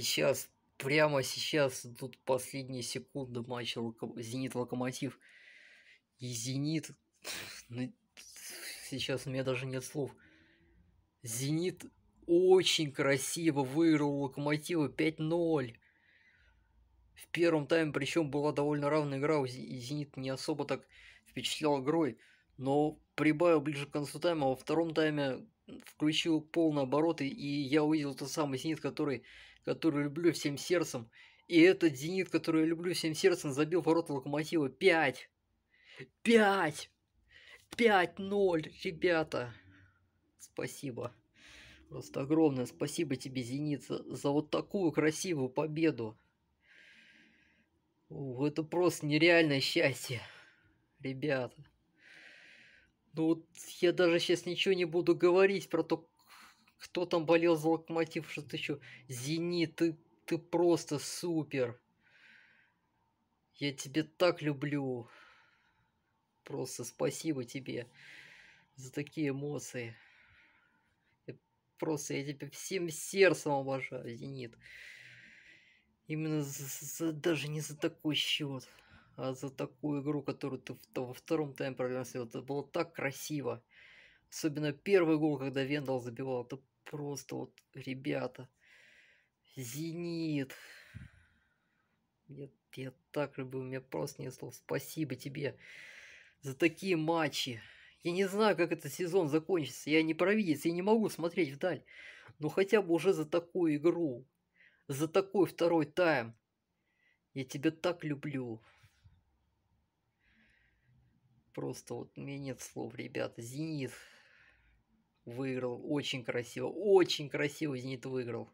сейчас, прямо сейчас, тут последние секунды матча локо... Зенит-Локомотив. И Зенит... Ну, сейчас у меня даже нет слов. Зенит очень красиво выиграл Локомотива 5-0. В первом тайме, причем была довольно равная игра, и Зенит не особо так впечатлял игрой но прибавил ближе к концу тайма, во втором тайме включил полный обороты, и я увидел тот самый «Зенит», который, который люблю всем сердцем. И этот «Зенит», который я люблю всем сердцем, забил ворота «Локомотива» 5! 5! 5-0, ребята! Спасибо. Просто огромное спасибо тебе, «Зенит», за, вот такую красивую победу. это просто нереальное счастье, ребята. Ну вот я даже сейчас ничего не буду говорить про то, кто там болел за локомотив, что ты еще. Зенит, ты, ты просто супер. Я тебя так люблю. Просто спасибо тебе за такие эмоции. Я просто я тебя всем сердцем обожаю, Зенит. Именно за, за, даже не за такой счет. А, за такую игру, которую ты во втором тайме программировал. Это было так красиво. Особенно первый гол, когда Вендал забивал. Это просто вот, ребята, Зенит. Я, я так люблю, у меня просто не слов. Спасибо тебе за такие матчи. Я не знаю, как этот сезон закончится. Я не провидец, я не могу смотреть вдаль. Но хотя бы уже за такую игру, за такой второй тайм. Я тебя так люблю. Просто вот у меня нет слов, ребята. Зенит выиграл очень красиво. Очень красиво Зенит выиграл.